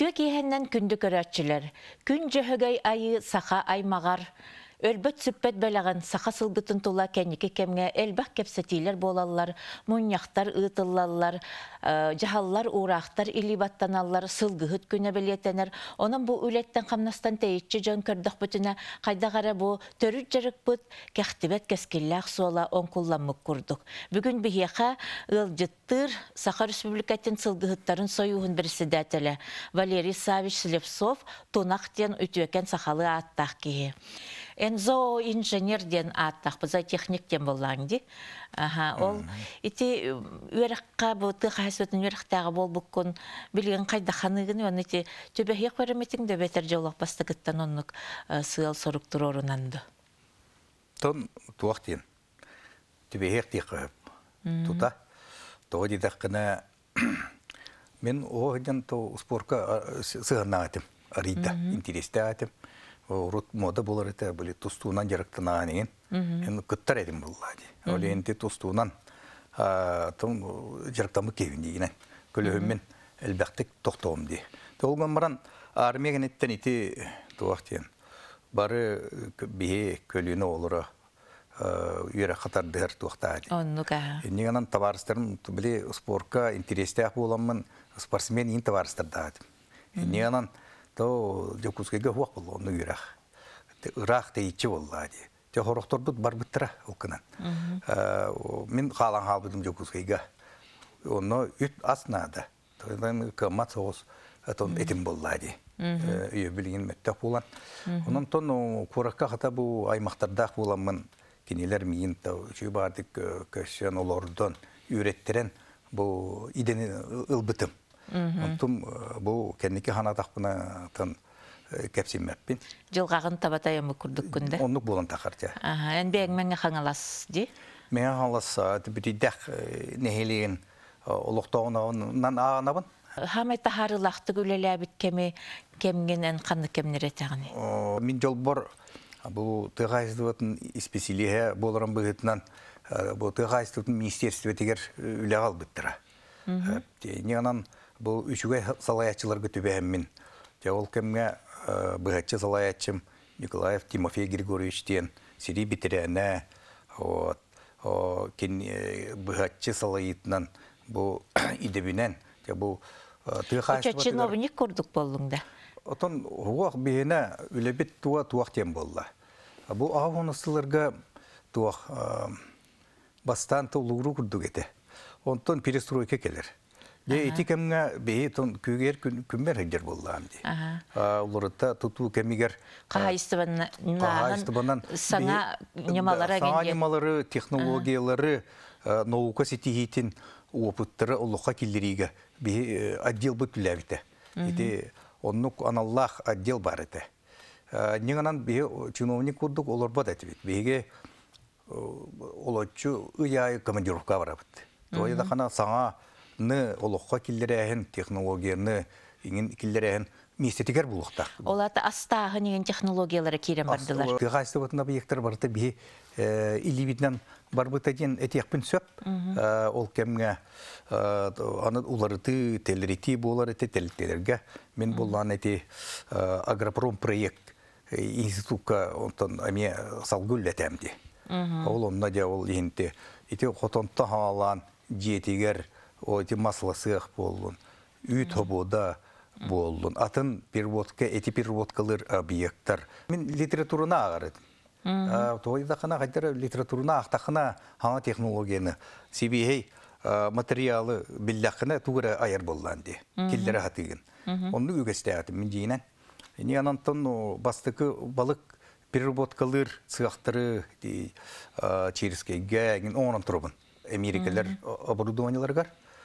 Төкейһеннән күнді көрәтчілер, күн жөһігәй айы саха аймағар, Өлбөт сүппет бәләгән саха сылбытын тула кәнеке кәмгә әлбәк кәпсәтилер болаллар, муньяқтар ыытыллаллар, э, жаһаллар урақтар илибаттаналлар, сылгыһыт көнә белетәнер. Оның бу үләттен хамнастан тәйетче жан көрдөх бүтүнә кайда гара бу төрүт жарык бут сола он кулланмык курдук. Бүген бияха ылҗыттыр Саха республикатын сылгыһыттарын союһын председателе Валерий Савич Слепсов тонақтен үтөкән сахалы аттақ кие энзо инженерден аттақ бұза техниктен ден ди ол ете, өріққа, бұл тыхасөтін өріқтағы бол бұккун білген қайда ханыгын оны төбе хек көрметің де бетер жолақ бастыгыттан оның сыал сорук тур орунанды тон туақтен төбәхек дей қып тута тоғы дидаққына мен оғыдан то спорка сығанна атым арыйда интересті атым урут мода болар ете были тустуунан жарыктана деген эн кыттар эдим буллади ол енді тустуунан тум жарыктамы кебин дигине әлбәқтік тоқтауым токтоом ол толгон маран армия генеттен ити бары бие көліңі олыра үйері қатардығыр дәр туақта әді. Онны кәһә. Нигәнән товарыстарым биле спортка интересте спортсмен ең товарыстар да енді анан, то жокускайга хуак болону үрах. Ырах дейчи болла ди. Те хорохторбут барбыттыра укынан. Э, мен халан халбыдым жокускайга. Оно үт аснады. Тодан кымат соғыз атон этим болла ди. Э, Үйе билген мәттәк болан. Онан тон куракка хата бу аймактарда боламын. Кинелер мен та үші бардык э, көшен олордон үйреттірен бұл идені ылбытым. Онтум э, бу кенники ханадахпынатан э, кепсиммеппин. Жылгагын табатайым күрдүк күндө. Оннук болон тахар жа. Ага, қаңалас де? мен хаңалас ди. Мен хаңалас бити дах э, нехилин улуктоонан аанабын. Хам это харылахты гүлеләбит кеми кемгенен канны кемнере тагыны. Мин жолбор бу тыгайсызбытын испесилиһе болорон быгытынан бу тыгайсызбытын министерство тегер үлә албыттыра. Нигынан бұл салаятчылар салаятчыларға түбәһіммін жа ол кімге э, бұғатчы салаятчым николаев тимофей григорьевич ден сири битірәне вот э, бұғатчы салаитынан бұл идебинен жа бұл э, чиновник көрдік болдың да отон хуақ бейіне үлебет туа туақ тем болла бұл ағонысыларға туақ бастан тулуғру күрдік ете онтон перестройка келер Де ити кемгә бей тон күгер күмбер хәҗер булган ди. А улырта туту кемигер кайстыбаннан сана немалары генге. Немалары технологиялары наука сетигитин опыттыры улыха килдеригә би отдел бу күләбите. Ити оннук аналлах отдел бар ите. Ниңанан би чиновник құрдық олар бат әтибит. Биге олочу ыяй командировка барабыт. Тоя да хана саңа ны олоққа киллерәһен технологияны иңин киллерәһен мистетигер булыкта. Олата астагы деген технологиялары кирен бардылар. Гайсы вотна бейектер барды би илибитнен барбыта ден этекпин сөп, Э ол кемге аны уларыты, телерити болары тетелтерге мен буллан эти агропром проект институтка онтон аме салгүлләтәм ди. Ол онна дә ол инте ите хотонта халан диетигер оти масло сыах болун, үй тобода болун. Атын переводка, эти переводкалар объекттар. Мен литературына агарыт. Тойда хана литература литературына ахтахана хана технологияны. Сибихей материалы биллахына тугара аяр боллан ди. Киллер хатыгын. Онны үгестәтим мен дейнен. бастықы анантон бастыкы балык переработкалар цыгахтары через кегәгин онан Америкалар оборудованиеларга.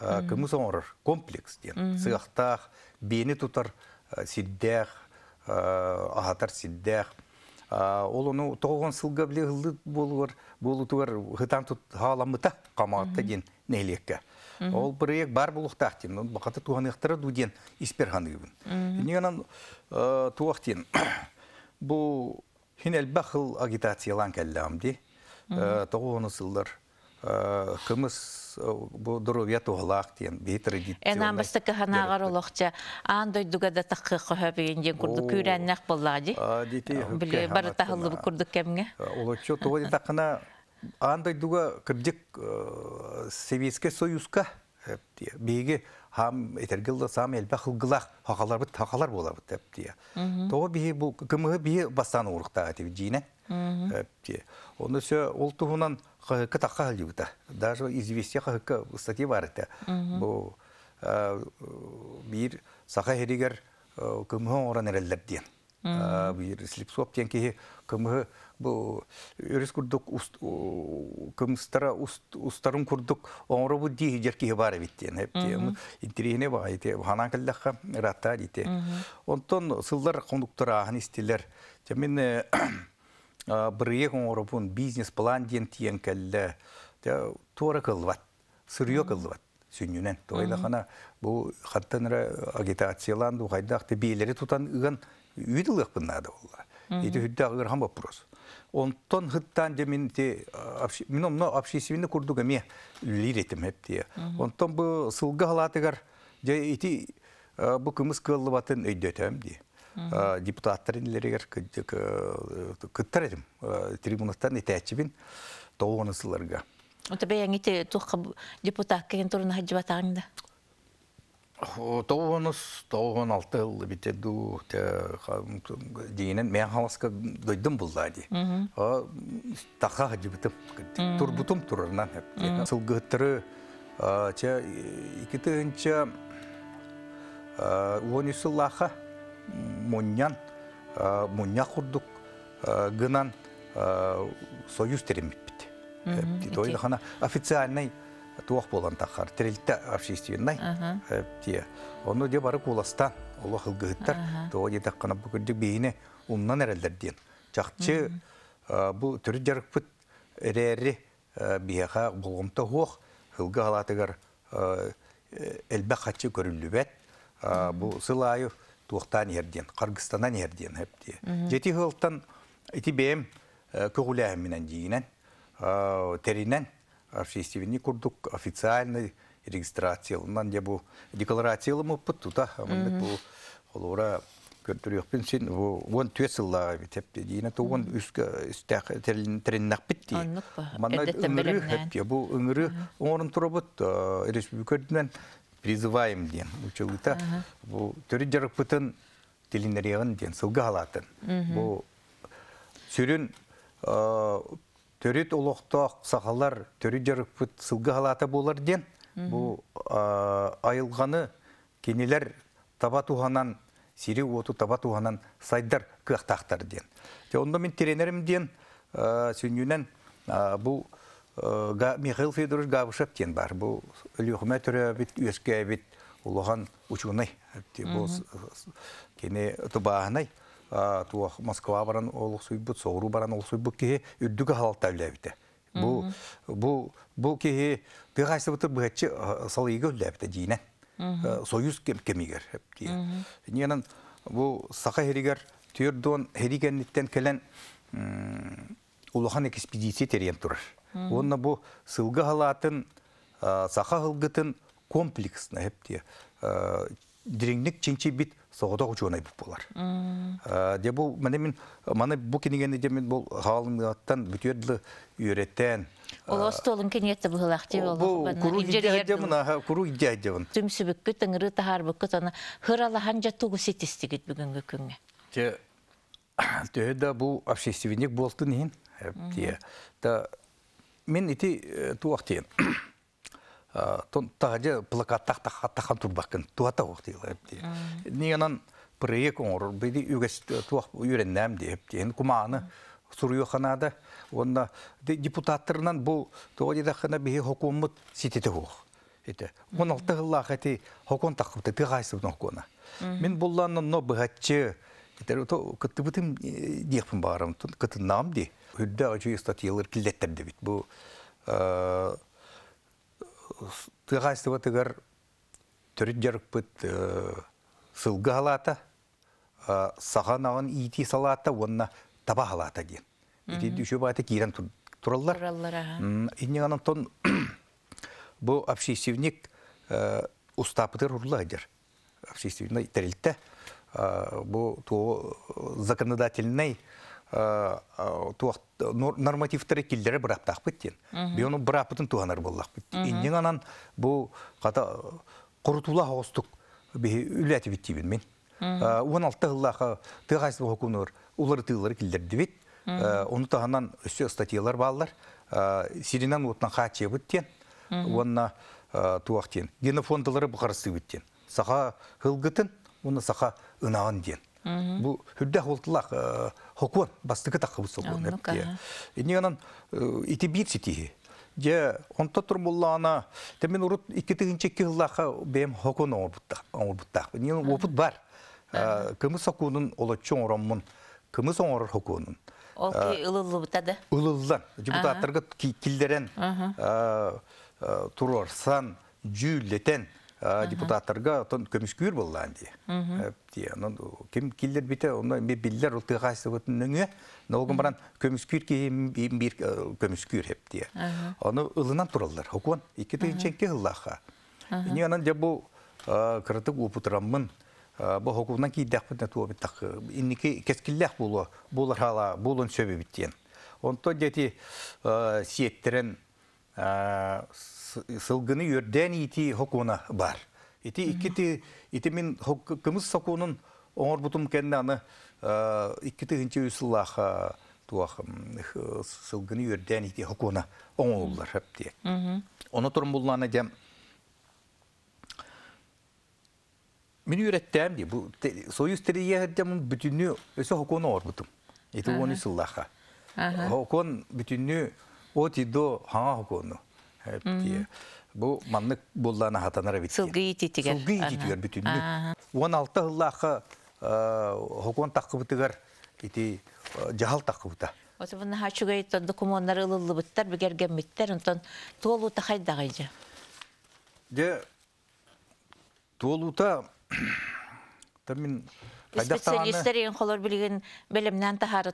кымыс оңырыр комплекс ден сыяқтақ бени тутар сиддәх ахатар сиддәх ол тоғон тоғын сылға біле ғылды болуыр ғытан тұт тут халамыта қамаатта ден нелекке ол ек бар болуқтақ ден ол бақаты туған иқтыры дуден исперханы гүбін негенан туақ ден бұл хинәл бақыл агитациялан кәлләм амды, тоғын сылдар Э, кымыс э, бу дуровят углак тиен бей традиция. Энам баста кахана гаролохча ан дойдуга да такы хабин ден курду күрәннәк буллади. Дити э, биле бары тахылды курду кемгә. Улочо тоди такына ан дойдуга кырдык Советский Союзка беге хам этергилда сам элбе хылгылак хакалар бит хакалар була бит деп тия. То бие бу кымы бие бастан урыкта дип дине. Оны сө ул туһунан хакы таққа халюта. Даже известия хакы статьи бар это. бир саха херигер кымһон оран эреллер диен. Бир слепсоп тен ки кымһы бу өрес курдук кымстара устарын курдук оңро бу ди хижер ки бар бит диен. Хеп диен. Интерине ите ханан кыллакка рата дите. Онтон сылдар кондуктора ахын истилер. Мен бірге оңорубун бизнес план ден тиен кәллі туара кылбат сырье кылбат сүннюнен тойлахана бу хаттанра агитацияланды ухайдахты бийлери тутан ыган үйдылык быннады болла ити хүддә ырхан вопрос онтон хыттан де мин те мин омно общественный курдуга ме лиретим хепти онтон бу сылга халатыгар же ити бу кымыс кыллыбатын өйдөтөм ди Э, депутаттар инлерегер кыттаредим э, э, трибунаттан итәчибин тоонысыларга. Ота бәяңите тухка депутат кен турна хаҗбатаңда. Тоонус тоон алты ел бите ду дигенен мен халаска дойдум булда ди. О таха хаҗбытып турбутум турырна. Сылгыттыры че икетенче уонисылаха муньян э, мунья құрдық ғынан э, э, союз теремиппит. Той хана официальный туақ болан тақар, терелте общественный Оны де бары куластан, Аллах хылгыттар, то де тахкана бүгүндүк бейине Чақчы бұл ден. Чакчы бу түрү жарыкпыт эрери бияха болгомта хох хылгы халатыгар элбе хатчы көрүлүбет. Бу сылайы туохтан ерден, Қырғызстаннан ерден әпте. Жеті ғылттан әті бейім э, көгіләмінен дейінен, э, терінен общественный курдук официальный регистрациялынан де бұл декларациялы тұта. Бұл сен битеп дейіне үңірі, призываем ден. Учелыта бу төрү жарыпытын тилинерегин ден сылга алатын Бу сүрүн э, төрүт улоктоок сахалар төрү жарыпыт сылга халата болар ден. Бу э, айылганы кенелер таба туханан сири оту таба туханан сайдар кыактактар ден. Онда мен тренерим ден э, сүйнүнен бу Михаил Федорович Габышев тен бар. Бұл үліғіме түрі бит, өске бит, ұлыған ұчығынай. Бұл кене тұбағынай. Туақ Москва баран олық сұйбыт, Соғыру баран олық сұйбыт кеге үддігі халалта үләбіті. Бұл, бұл, бұл кеге тұғайсы бұтыр бұғатшы э, салыйығы үләбіті дейінен. Э, союз кемегер. Ненің бұл сақа херігер түйірдуын херігенліктен келен ұлыған экспедиция терен тұрыр. Онна бұл сылғы халатын, саха хылгытын комплексіна әпте. Дереңнік чинчи бит соғыдақ жоғынай бұл болар. Де бұл, мәне мен, маны бұл де мен бұл халыңдықтан бүтерділі үйреттен. Ол олың кенетті бұл әқте ол. Бұл күру бұл общественник болтын мен ити э, туақтен тағаде плакаттақ таққан турбақкын туата уақтыйлар деп неғанан проект оңыр биди үгес э, туақ үйреннәм деп ден куманы суруйоханада онда депутаттарынан бұл тоғадидахана бихи хокуммут ситете хух ите он алты гыллах эти хокон тақыпты тыгайсып нокона мен булланны но быгатчы ите кыттыбытым э, диеппин барым кытынам ди үдді ағы статьелар елар келеттір деп еді. Бұл тұға істі бұл тұғар түрет жарып бұл сылғы алаты, саған ағын иті салаты, онына таба алаты дейін. Үдейді үші бағыты кейден тұралар. Тұралар, аға. Инне ғанын тұн, бұл общественник ұстапыдыр ұрлы айдар. Общественник тәрілтті. Бұл тұғы законодательнай Э, э, нормативтері келдері бір аптақ біттен. Бе оны бір аптын туғанар болақ біттен. Иннен анан бұл қата э, құрытула хоғыстық үләті бітті мен. 16 ғыллақы тұғайсы хокунур улары тыылары келдерді бет. Оны тағанан үсі статьялар балылар. Сиринан отынан қатшы біттен. Оны туақтен. Генофондалары бұқарысы біттен. Сақа ғылғытын, оны сақа ұнағын ден. Бұл үрдәқ олтылақ хокур бастыкы тақы бұсы бұл әпке. Ені анан э, иті бир сетихи. Же онта турмуллана темен урут икетигин чекки бем хокун орбутта. Орбутта. Ини опыт бар. Э, кымыс хокунун олоччоң ороммун. Кымыс оңор хокунун. Ол ки э, ылылы бутады. Ылылы. Депутаттарга килдерен турорсан, жүйлетен депутаттарға тон көмішкүйір болған ди. Кем киллер бите, оны ме биллер ол тыға сыбытын нүңе, нолғын баран көмішкүйір кейім бір көмішкүйір бұл ұпытырамын, бұл сөбі біттен. Онто сылгыны үрдән ити хокуна бар. Ити икити ити мин кымыз сокунун оңор бутум кенне аны э, икити гынчы үсүллах туах э, сылгыны үрдән ити хокуна оңоллар хеп тиек. Оны турун буллана дем Мен үйрәттәм ди, бу союз телия дем бүтүнү өсө хокуна орбутум. Ити оны сыллаха. Хокон бүтүнү отидо хаңа хокону эпти. Бу маннык буллана хатанара бит. Сылгы титигер. Сылгы титигер бүтүнлүк. 16 ыллакы хокон Осы бұны толута Де толута тамин Специалисттер ең қолыр білген тахары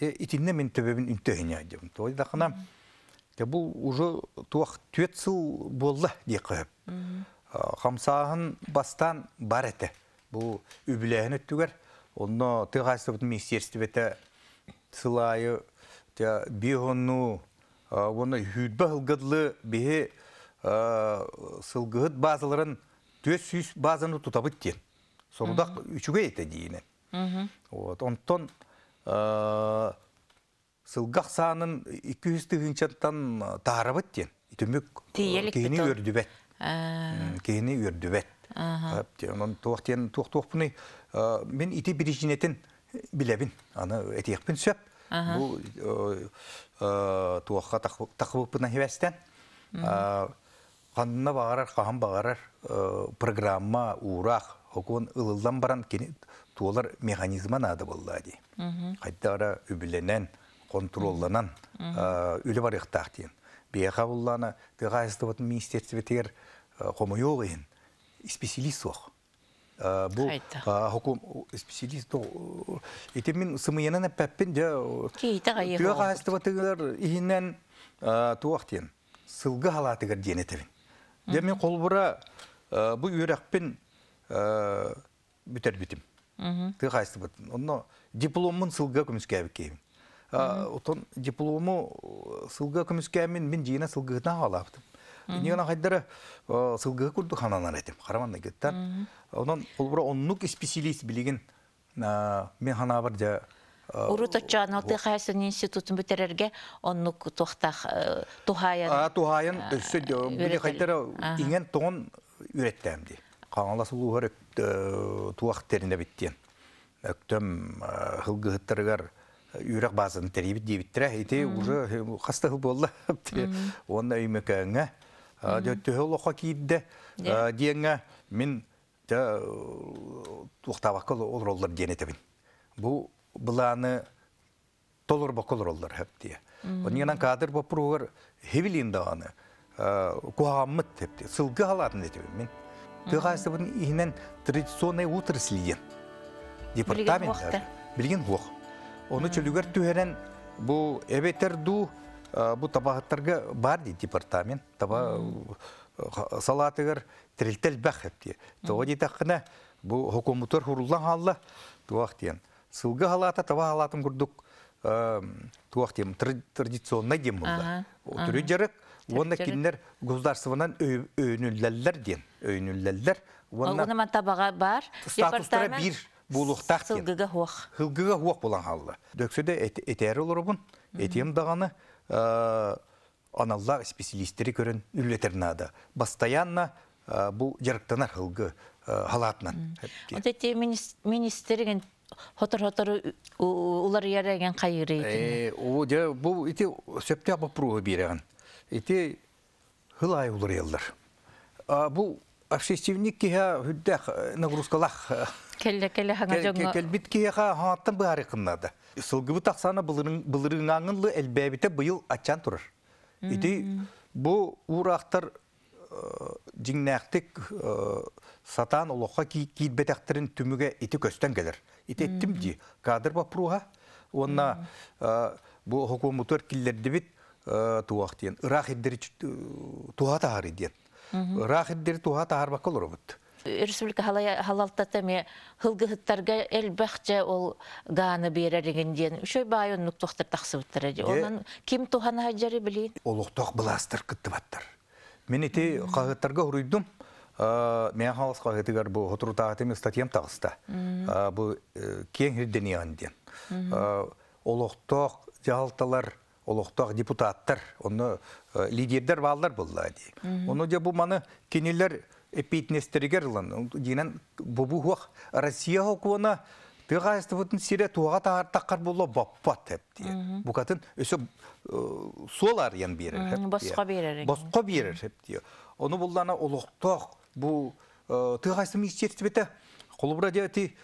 итинне мен төбебин үнтөһине айдым. Той дахына те бул уже туах төт болды болла ди кып. бастан бар эте. Бу үбүләһен Оны Онно тыгасы бит министрлыгыта сылайы те бигонну оны хүдбә гыдлы бие сылгыт базаларын төс сүз базаны тутабыт ди. Соңдак үчүгә әйтә дине. Вот, онтон Э, сылгақ санын 200 тыгынчаттан э, таарыбыт тен кейіні кейини өрдүбет кейини өрдүбет туох тен туох бұны мен бірі жинетін білебін. аны екпін сөп бул э, тақып бұна хебестен Қанына бағарар, қаған бағарар программа ұрақ, окуон ұлылдан баран туолар механизма нада болла ди. үбіленен, контролланан э, үлі бар иқтақ дейін. Бияқа болланы дығайызды бұтын министерстве тегер қомойоғы э, ен, специалист оқ. Бұл құқым. специалист оқ. Етемен сымыянын әппәппен жа дығайызды э, бұтыңдар иінен туақ дейін. Сылғы халатығыр дейін етевін. Демен қолбыра бұл үйрәқпен бүтер ты хайсты бит онно дипломын сылга көмүскәбик кейм отон диплому э, сылга мен мин жина қала халаптым Неген хайдара э, сылгы курду хананар этим. Хараманда кеттен. Онын ол бура оннук специалист білеген мен хана бар жа э, Урутачан алты қайсын институтын битерерге оның тұхтақ, тұхайын... А тухаян сөйдө. Били хайдара тұғын үреттәмді қаңала сұлуғар э, туақ терінде біттен. Өктім ғыттырығар э, э, үйрек базын теребіт дейбіттірі. Еті ұжы қасты ғыл болды. Оны үймекәңі. Төхіл оқа кейді. Дейіңі мен тұқтабаққыл ол ролдар денетімін. Бұл аны толыр бақыл ролдар әпте. Оның кадр бапыруғар хевелин дағаны. аны. әпте. Сылғы халатын етімін мен тыгасы бун иһинен традиционный утросли департаменттер билген хох оны чөлүгөр түһенен бу эбетер ду бу табахаттарга бар ди департамент таба салатыгар тирилтел бахепти то ди тахна бу хокумутор хуруллан халла туахтен сылга халата таба халатын курдук туахтем традиционный дем булда. Утурю жарык Онда кинлер гуздарсывынан өйнүлләлләр ден, өйнүлләлләр. Онда мен табага бар. Статустары бир булуқтақ кен. Хылгыға хуақ. Хылгыға хуақ болан халлы. Дөксөді әтәрі олар бұн, әтем дағаны аналлар специалистері көрін үллетерін ады. Бастаянна бұл жарықтанар хылгы халатынан. Онда әте министерген Хотор-хотор улар яреген кайыры. Бұл сөпте апапруғы береген ити хыл улар елдер. А бу общественник киһа хүддәх э, нагрузкалах. Э, келле келле хаңа жоңга. бит киха хаттан бары кыннады. Сылгыбы булырын былырын былырыңаңынлы элбәбите быйыл ачан турар. Ити бу урахтар жиңнәхтик э, сатан кит киитбетәхтерін түмүгө ити көстөн келер. Итеттим ди. Кадр бапруга. Онна бу хокумутөр киллерді бит туах диен. Ирах иддер туха тахар идден. Ирах иддер туха тахар бакал робот. Республика халалтата ме хылгыһыттарга элбәхчә ол ганы беререген ден. Үшөй бай оннук тохтар тахсы буттар ди. Онан ким тухана хаҗары билин. Олуктох бластер кыттыбаттар. Мен ити кагыттарга уруйдым. Мен халас кагытыгар бу хотрутаатым статьям тагыста. Бу кең хирдениан ден. Олуктох жалталар олықтақ депутаттар, оны э, лидердер балдар болды. Оны де бұл маны кенелер эпитнестерігер ұлын. Дейінен бұбу хуақ Россия хуақуына сире туға тартаккар болу баппат деп ди. Бу сол өсө э, солар ян берер. Босқа берер. берер Оны буллана олықтақ бұл э, тыгасты мисчертибете. Кулбура дети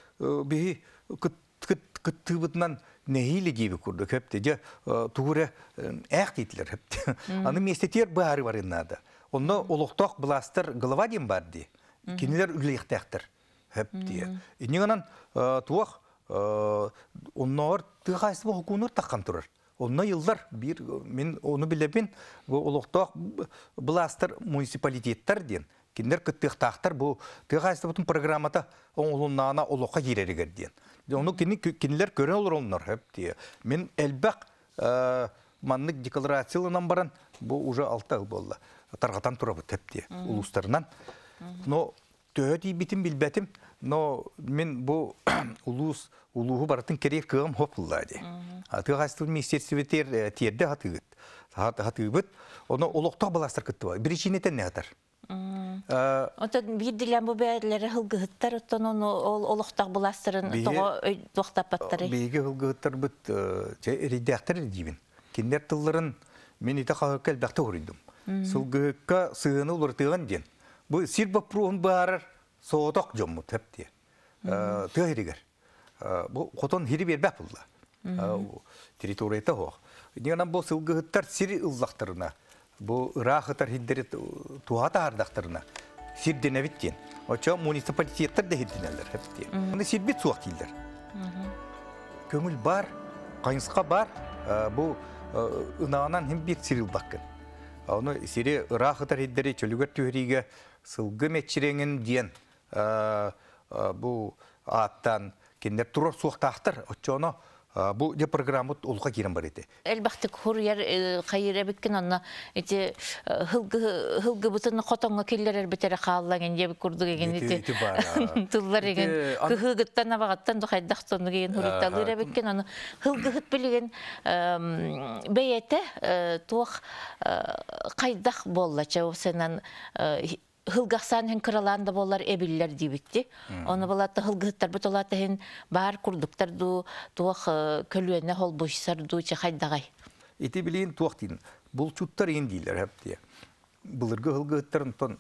нехиле диві күрді көпті де туғыры әқ дейтілер көпті. Аны тир бары бар иннады. Онны ұлықтық бұластыр ғылыва дейін барды. Кенелер үліқтәқтір көпті. Инегінен туақ оннағыр тұғайсы бұл құныр таққан тұрыр. Онна йылдар бир мен оны билебин бу улуктак бластер муниципалитеттер ден киндер тақтар. Бұл бу тыгасты бұтын программата оңулуннаана олоқа киреригер ұлыққа Ону кини кинилер көрін олар Мен әлбәқ э, маннык баран бұл уже алты болды болла. Но төһөти бітім билбетим, но мен бұл ұлығы улугу баратын керек кыгам хоп ди. Тыгасты тер э, Отон бирдилән бу бәрләре хылгыһыттар оттон он ол олохтак буластырын того вакта паттары. Биге хылгыһыттар бит редактор дибин. Киндер тылларын мен сыгыны ден. Бу сирба прун барар сооток жомму тепти. Тыгырыгар. Бу хотон хири Бу рахытар хиддери туата ардактарына. Сирдене биттен. Очо муниципалитеттер де хидденелер хептен. Муны сирбит суак килдер. Көңүл бар, кайнысқа бар. Бу ынаанан хим бир сирил баккын. Аны сири рахытар хиддери чөлүгөр түһриге сылгы мечиреңин диен. Бу аттан кендер турор суактактыр. Очоно бұл де программа улха кирен бар ите. Элбахты хур яр э, хайыра биккен анна ите э, хылгы хылгы бутын хотонга келлер битере халлан ген деп курдук ген ите. Туллар ген кыгыттан абагаттан до хайдах тону ген хурта лыра биккен анна хылгы хыт билген бейете э, тух кайдах болла чавсынан хылгақсан һәм кыраланда болар эбиллер дибитти. Оны болатта хылгыттар бит олатта бар курдуктар ду туах көлүенә хол буйсар ду чахайдагай. Ити билин туах дин. Бул чуттар индилер һәп дия. Булыргы хылгыттарын тон.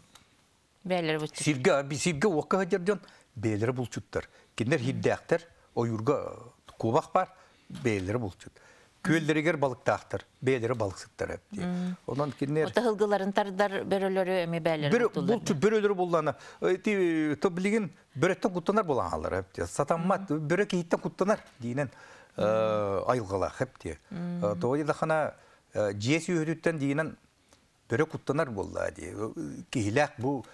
Бәйлер бит. Сиргә би сиргә вакка җирдән бәйлер бул чуттар. Киндер хиддәктер, оюрга кубак бар, бәйлер бул чуттар көлдерігер балықтақтыр, белері балықсыттыр әпті. Одан кенер... Ота ғылғыларын тардар бірілері әме бәлер ұтылыр? Бір бірілері болғаны, білігін біреттен құттанар болған алыр әпті. Сатаммат, бірі кейттен құттанар дейінен айылғала әпті. Тоғайда қана жесі өтіттен дейінен бірі құттанар болды әді. бұл,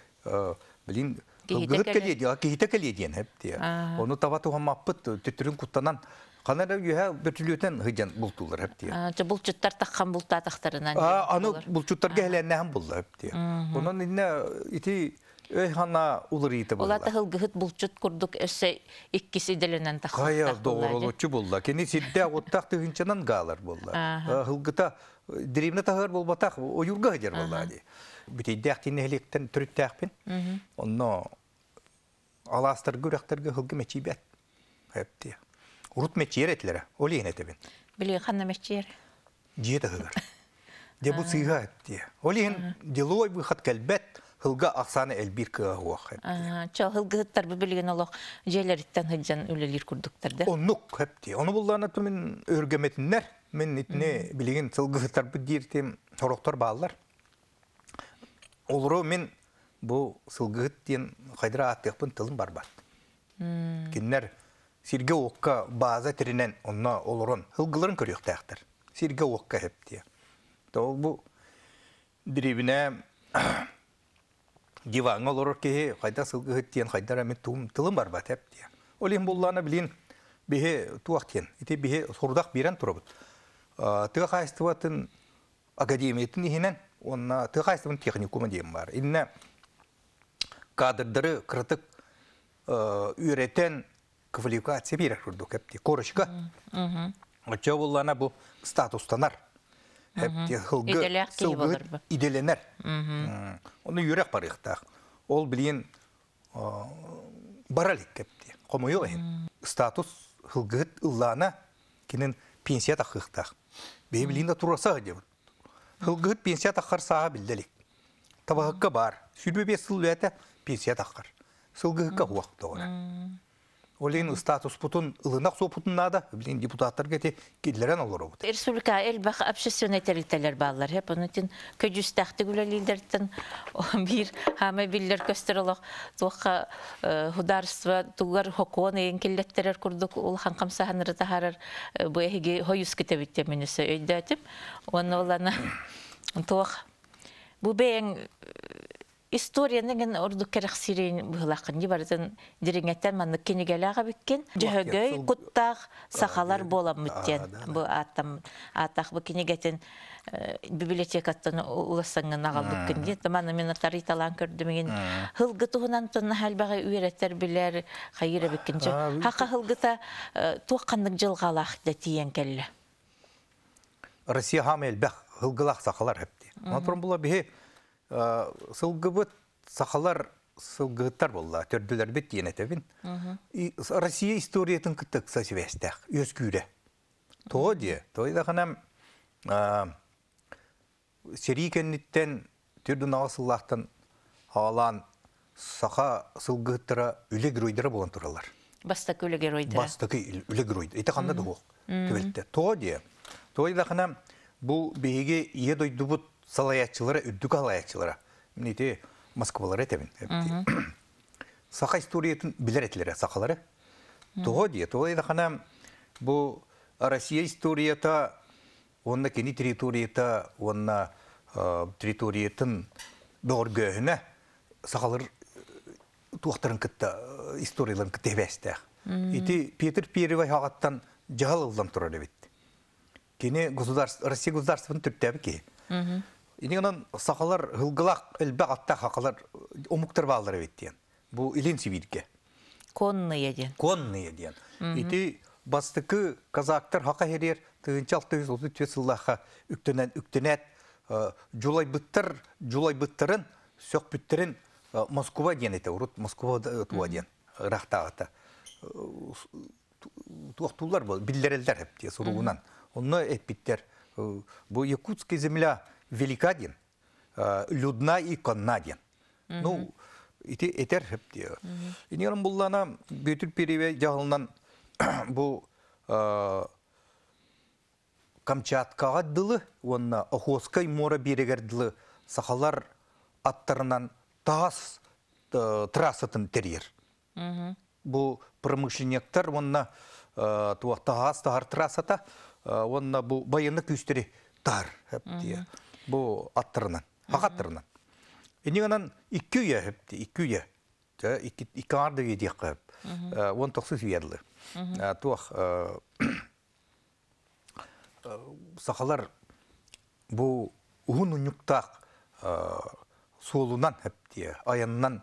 білін, Кихите келеден, кихите әпті. Оны табатуға маппыт, түттірін құттанан Ханара юха бүтүлүтен хыжан бултулар хеп тие. Же булчуттар таккан бултатактарынан. А, аны булчуттар гәһләнне һәм булды хеп Бунун инде ити өй хана булчут курдук Урут мечер этлер, олеген этебен. Биле ханна мечер. Диета хыгар. Де бу сыйга этте. Олеген делой выход калбет, хылга ахсаны элбир кыга хуах. Чо хылга хыттар билген олох жайлариттан хыджан үлелер курдуктар да. Онук хепте. Оны булларына ту мен өргөметиннер, мен итне билген сылгы хыттар бу диртем тороктор баалар. Олро мен бұл сылгы хыттен хайдра аттыкпын тылым барбат. Киннер сирге оққа база тірінен онна олорон ылгыларын көрөктәктер сирге оққа әпті. тие то бу дрибине диван олорор кеһи қайда сылғы хеттиен хайдара мен тум тылым бар бат хеп тие олин булланы билин бихе туактен ите бихе сурдак бирен турабыт тыга хайстыбатын академиятын ихинен онна тыга хайстыбын техникумы дейм бар инне кадрдары кыртык үйрөтен квалификация берек рурду кепти корышка очо буллана бу статустанар кепти хылгы сылгы иделенер оны юрек бар ихтах ол билен баралик кепти комуйо статус хылгыт ыллана кинен пенсия тахыхтах бебилинда тураса деп хылгыт пенсия тахарсаа билделик табахыкка бар бе сүрбебе сылуэте пенсия тахар сылгыхыкка хуак тогора Олейн статус путун ылынақ со путуннада билин депутаттар кете келдерен олор обут. Республика эл бах общественный территориялар баллар хеп онутин көжүс тахты гүлелилдерден бир хаме биллер көстөрөлөк тоха э, хударство тугар хокон эң келлеттерер курдук ул ханкам саханры тахар э, бэхиги хоюс китебитте менесе өйдөтүп онун олана тоох бу бэң история ген орду керек сирен быхлакын ди бардын диреңеттен манны кенегелага биккен жөһөгөй куттах сахалар бола мүттен бу атам атах бу кенегетен э, библиотекаттан уласаңын ага биккен ди таманы мен тариталан көрдүм мен хылгы тугунан тонна халбага үйреттер билер хайыра биккен жо хака хылгыта э, туаккандык жылгалах да тиен келле Россия хамел бах хылгылах сахалар хепти. Матпром була бихе Э, сылгыбыт сақалар сылгыттар болла төрдүлөр бит енетебин россия историятын кыттык сосивестях өз күйре тоо ди той да ханам э, серикенниттен түрдүн агасыллахтан аалан саха сылгыттыра үле геройдары болан туралар бастакы үле геройдара бастакы үле геройдара ите кандай да ол тоо ди той да ханам бұл бейге едой дубут салаятчылары, үддік Мені де Москвалары әтәбін. Сақа историятын білер әтілері, сақалары. Тұғы де, тұғы еді бұл Россия историята, онна кені территорията, онна территориятын көйіне сақалыр туақтырын кітті, историяларын кітті әбәсті. Ити Петр Перевай ағаттан ұлдан тұрады кини государство Россия государствын түрттәбе ки. Инегенан сахалар хылгылак әлбі атта хакалар умуктыр балдыр бит дигән. Бу илин сибидке. Конные дигән. Конные дигән. Ити бастыкы казактар хака херер тыгынчал төз узы төсыллаха үктенән үктенәт э, жулай биттер жулай биттерин сөк бүттерин э, Москва дигән эте урут Москва туа дигән. Рахтагата онно эппиттер. Бу якутская земля велика ден, людна и конна ден. Ну, ити этер хеп он на э, буллана переве бу камчаткага дылы, онна Охоскай мора берегер дылы сахалар аттарынан э, трасатын трассатын терер. Бұл он онна э, тағас тағар трассата Э, онна бу байыны күстери тар хеп дие бу аттырынан хакаттырынан анан икки уя хеп ди он э, туах э, сахалар солунан хеп дие аяннан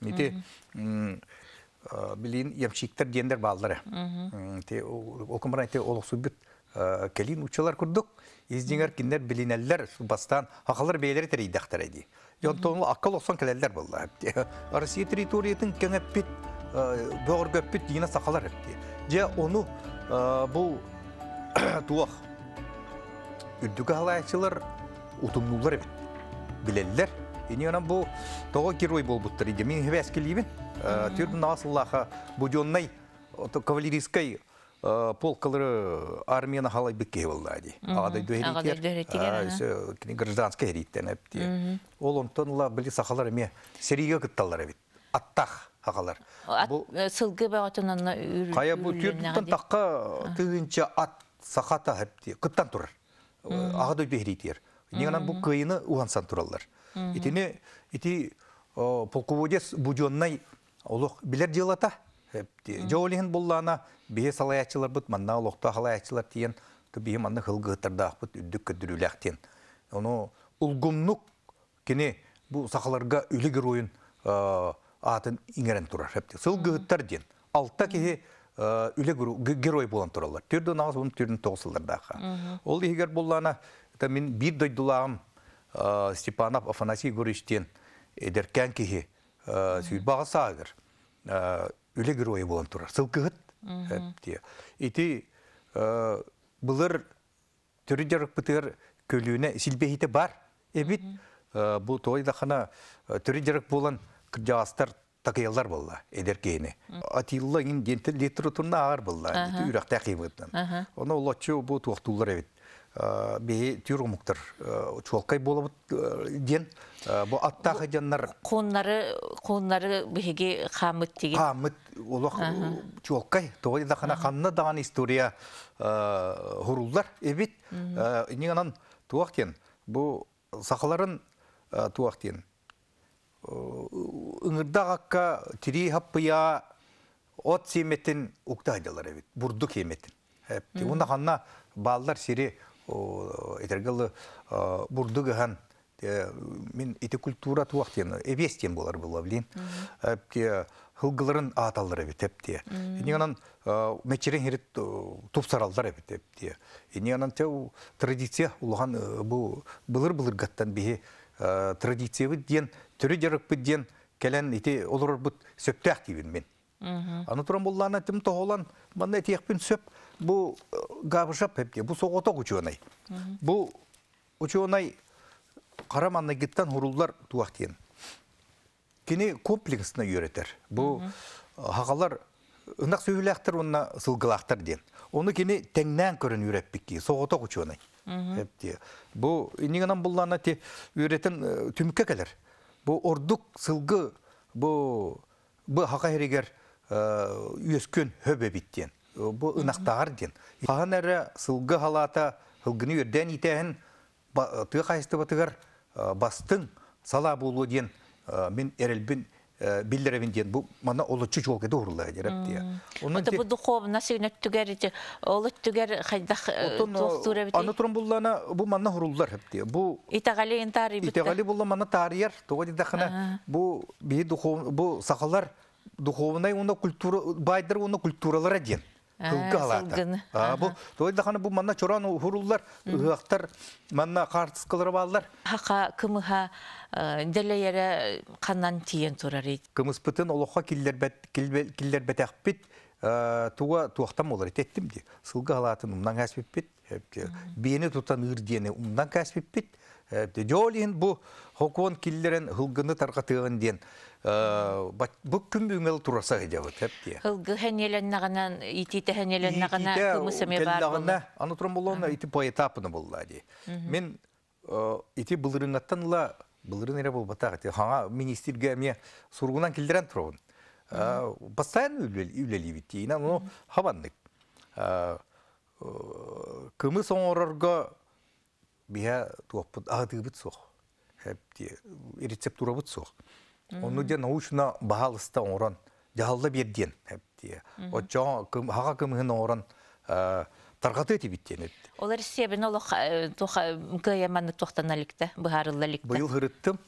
Нити билин ямчиктер дендер балдыры. Те окумрай те олық субит келин учалар курдук. Издиңер киндер билинеллер бастан ақылыр бейлер терейдақтар еді. Йонтонул ақыл оқсан келеллер болды. Россия территориятын кенеппит бөғір көппит дейіне сақалар әпті. Же оны бұл туақ үрдігі халайшылар ұтымнулар әпті. Иньона бу того герой был буттыр иде. Мин хвяски ливен. Э, Тюрдун асыллаха будённой э, кавалерийской э, полкалары армияны халай бекке болды ади. Агадай дөритер. Гражданский хериттен әпте. Ол ла білі сақалар ме серейге кытталар әбет. Аттах ағалар. Сылғы бағатынан үйрін. Қая бу түйірдіктен таққа түйінші ат сахата әпте. Кыттан тұрар. Агадай дөритер. Негінан бұл кыйыны уғансан тұралар. Итіне, ити полководец буденной олох билер делата. Жоолихин буллана бие салаячылар бут манна олохта халаячылар тиен бие манна хылгытырда бут үддүк көдүрүләк тиен. Оны улгумнук кине бу сахаларга үлі героин э, атын иңерен турар. Сылгыттар ден. Алта кеге э, үлі герой болан туралар. Түрді нағыз бұны түрдің тоғысылдырдаға. Ол егер буллана, мен бір дойдулағым Э, Степанов Афанасий Гуричтен, Эдеркен кихи, э, сүйбаға сағыр, э, үлі герой болан тұрар, сылқығыт. Ити бұлыр түрідерік бұтығыр көліуіне силбехиті бар. әбіт, бұл тойда қана түрідерік болан күрдяғастар такыялар болла эдеркейни. Атилла ин дентил литературна агар болла. Үрәктә кыймыттан. Оны улачу бу туактулар Э, бейі түйірғымықтыр. Э, чуалқай болып э, ден, бұл аттағы деннар... Қонлары, қонлары бейге қамыт деген. Қамыт, олақ чуалқай. Тоғай дақына қанына даған история хуруллар, Эбет, ең анан туақ ден, бұл сақаларын туақ ден. Үңірді ағаққа тірей хаппыя от семетін ұқтайдылар әбет, бұрды кеметін. Оны балдар сире этергалы э, бурдыгаһан э, мен ите культура туах тен эбестен болар була билин апте э, хылгыларын аталдыр бит апте эне анан мечерен херит тупсаралдар бит апте эне анан те традиция ұлған бу бұлыр былыр бе бихи традиция ден төрө жарык ден келен ите олор бут сөптөх дибин мен аны туран буллана тим тоолан мында тиякпин сөп бу габышап пепке бу соғотоқ ученый бу ученый қараманна гиттан хуруллар туақ тиен кини комплексна үйретер бу хагалар ынак сөйләхтер онна сылгылахтер ден оны кини теңнән көрін үйрәппекки соғотоқ ученый пепте бу нигенан буллана те үйретен түмкә келер бу ордук сылгы бу бу хакайригер үйөскөн хөбө биттен бу ден. Қаған әрі сылғы халата хылгыны өрдән э, э, бастың сала болу э, мен әрелбін биллеревин ден бу мана олучу жол кеді урла дереп дия. бұл да бу духовна түгер Аны бұл бу би духов бу культуралар ден кылга алат. Бу тойда ханы бу манна чоран хуруллар, ыактар манна картыс кылырып Хақа, Хака кымыха э, делере қаннан тиен турар ит. Кымыс бытын олоха киллер бет киллер бетак бит э, туга туактам олар иттим ди. Сылга алатын умнан кәсбип бит. Бени тутан ырдени умнан кәсбип бит. Жолин бу хокон киллерен хылгыны таргатыгын ден. Э, бұл күн бүгімел тұраса ғедеві тәпте. Қылғы хәнелен нағынан, ити тәхәнелен нағана кымысыме бар бұлы. Аны тұрым болуына ити поэтапыны болла де. Мен э, ити бұлырыңаттан ұла, бұлырың әрі бұл батақ. Хаңа министерге ме сұрғынан келдірен тұрғын. Бастайын э, үйлелі бітті. Инан оны хабандық. Кымыс оңырырға бия туаппыд ағдығы бұтсоқ. Рецептура бұтсоқ. Оны де научно бағалыста орын, жағалда берден. Отчоң хаға кімігін орын тарғаты еті біттен. Олар себін ол көйеманы тоқтан әлікті, бұғарылы әлікті. Бұйыл ғырыттым,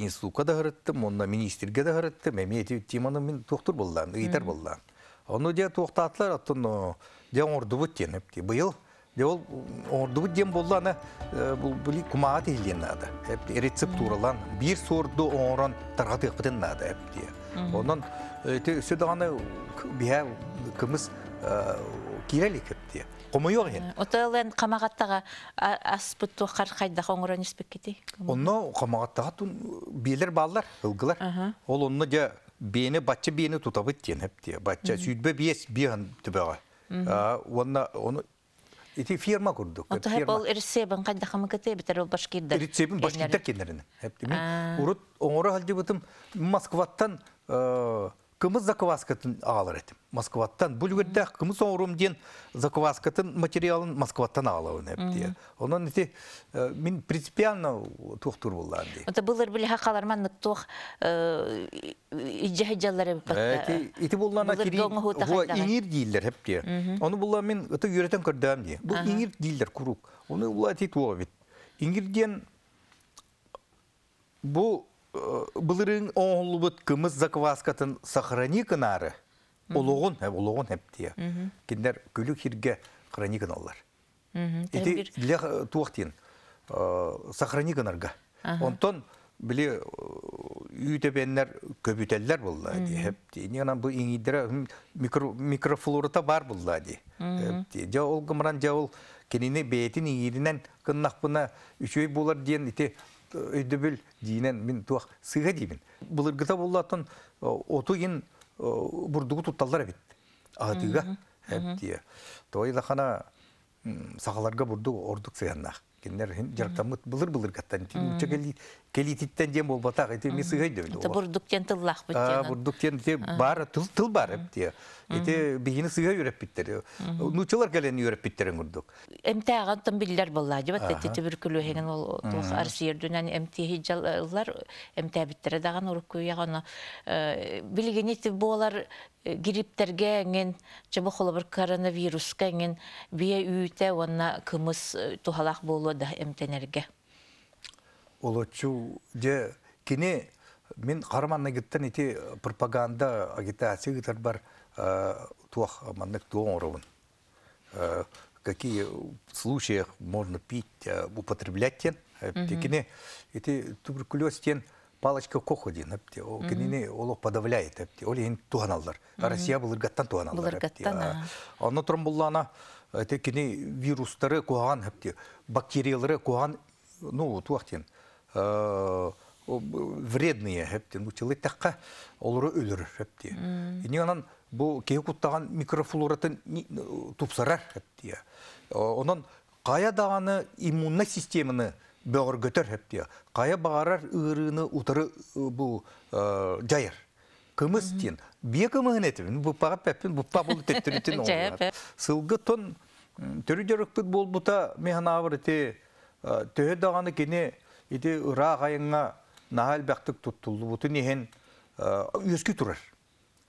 институтқа да ғырыттым, онна министерге да ғырыттым, әме еті теманы мен тоқтыр болдан, үйтер болдан. Оны де тоқтатылар аттын, де орды бұттен. Бұйыл Де ол орды бұдден болды аны бұл бұлі кумаға тегілген нады. Рецептуралан бір сорды оңыран тарға тұйықпытын нады әпте. Онан сөйді ғаны бия кіміз кирәлі кепте. Қома жоқ ең. Оталын қамағаттаға аспыт тұқар қайдаға оңыран еспек кетей? Онны қамағаттаға тұн белер балар, ұлғылар. Ол оны де бені, батча бені тұтабыт тен әпте. Батча сүйдбе бес бейін түбіға. Оны Ити фирма курдук. Ото хеп ол кайда хамы кете кымыз закваскатын ағалар әтім. Москваттан. Бұл үрді кымыз оңырымден закваскатын материалын Москваттан ағалауын әпті. Онан эти мен принципиально тұқтыр болған дей. Онда бұлар білі хақаларман мұттуқ иджахиджалар әпті. Әте болғана керейін, иңір дейілдер әпті. аны бұлар мен ата үйретен көрдім ди бу иңір дейілдер курук аны бұлар әте туға бет. Иңірден бұлырын оңылыбыт кымыз закваскатын сохрани кынары олоғын әп э, олоғын әп дия кендер күлік хирге храни кыналар ити для э, туақтин э, сохрани кынарға онтон біле үйтепенлер көбүтеллер булла ди хепти не анан бу микро микрофлората бар болды. ди хепти жа кеніне гымран жа ол кенини беетин болар дейін, өйдөбіл дейінен мен туақ сыйға деймін. Бұл ұрғыта болатын оту ен бұрдығы тұтталдар әбет. Ағытыға әбдие. Той да қана сағаларға бұрдығы ордық сыйғаннақ. Кендер жарықтамыт бұлыр бұлыр қаттан. Мүнші келететтен дем ол батақ. Мен сыйға деймін. Бұрдық тұл лақ бұрдықтен тұл бар, тыл бар Эти бигини сыга үрәппиттер. Нучылар келен үрәппиттерен гүрдүк. Эмте агантын биллер болла дип әйтте тиберкулю хеген ол тух арсиер дүнән эмте хиҗаллар эмте биттере даган уруп куяганы билгене тип болар гриптерге ңен чабы холобыр коронавируска ңен бия үйте онна кымыз тухалах болу да эмтенерге. Олочу де кине мен қарманна геттен ити пропаганда агитация гитар бар. Э, тох э, манек туоровын. Э, какие случаи можно пить, употреблять тен, текине, эти туберкулез тен, палочка коходи, напти, о кинини оло подавляет, напти, оли ин туганалдар. Россия булыргаттан туганалдар, апте. она тромбуллана, эти кини тары куган, апте, бактериялары куган, ну, туахтен, вредные, напти, ну, телы такка, олору өлүр, И не она бұл кеу құттаған микрофлоратын э, тупсарар әттия. Онан қая дағаны иммунна системаны бөғір көтер әттия. Қая бағарар ұрыны ұтыры э, бұл э, жайыр. Кымыз тен. Бе кымығын әтімін, бұппаға пәппін, бұппа бұл теттеретін олар. Сылғы тон түрі жөрікпіт бол бұта механ авыр әте төхе дағаны кене ете ұра ғайыңа нағал бәқтік тұттылды. Бұты нехен өскі тұрар.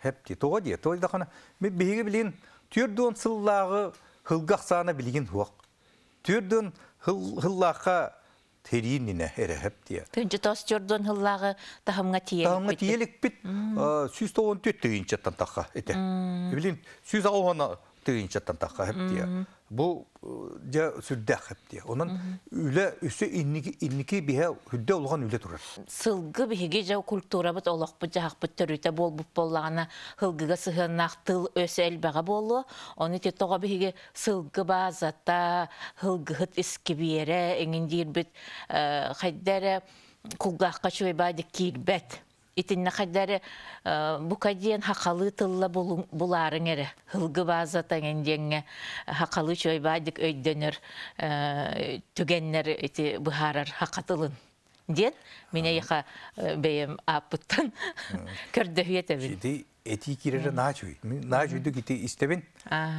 Хепти. Тоға ди тоға дақана. Мен бейге білген, түрден сыллағы хылғақ саны білген хуақ. Түрден хыллаққа терин ине эрехеп жордон хыллагы тахымга тие. Тахымга тиелик бит. Сүз тоон төт тыйынчаттан такка Билин сүз bu ja e, sürdähip diye. Onun üle üsü inniki inniki bihe hüdde olgan üle turur. Sılgı bihege ja kultura bit olaq bu jahaq bit törüte bol bu bollana hılgıga sıhınnaq tıl ösel baga bollu. Onu te toğa bihege sılgı bazata hılgı hıt iski bir итинне хайдары э, букаден хакалы тылла буларын эре хылгы база таңендеңе хакалы чой бадик өйдөнөр э, түгеннер ити быхарар хакатылын ден мене яха э, бейем апыттан көрдөһүет эбин эти кирери начуй начуйду кити истебин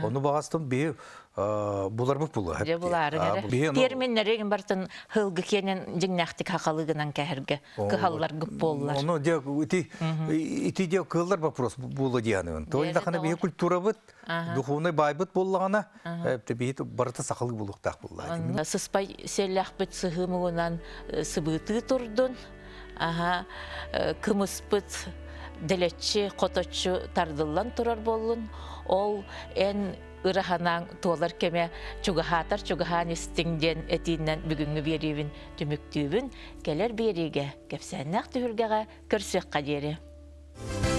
ону багастым бе Э, булар бұлы пула. Же булар гәре. Терминнәрен бартын хылгы кенен җиңнәхтик хакалыгынан кәһәргә кыһаллар гып буллар. Оно дә ити ити дә кыллар бапрос була дигәнен. Той да хана бе культура бит, духовный байбыт буллагына, әптә э, бит барта сахалы булыктак булла. Сыспай селлах бит сыгымынан э, сыбыты турдын. Аха, кымыспыт делетчи, коточу тардыллан тұрар болын. Ол эн ыраханан толар кеме чугахатар чугахан истиңден этииннен бүгүнгү берибин түмүктүүбүн келер бериге кепсэннах түһүргэҕэ көрсүөххэ